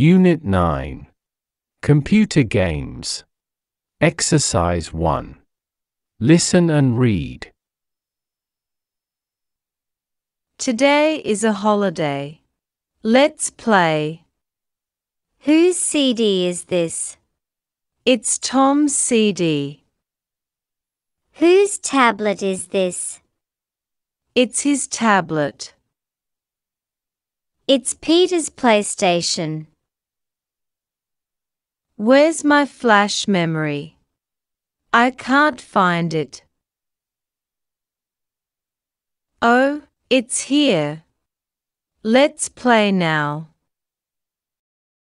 Unit 9. Computer Games. Exercise 1. Listen and read. Today is a holiday. Let's play. Whose CD is this? It's Tom's CD. Whose tablet is this? It's his tablet. It's Peter's PlayStation. Where's my flash memory? I can't find it. Oh, it's here. Let's play now.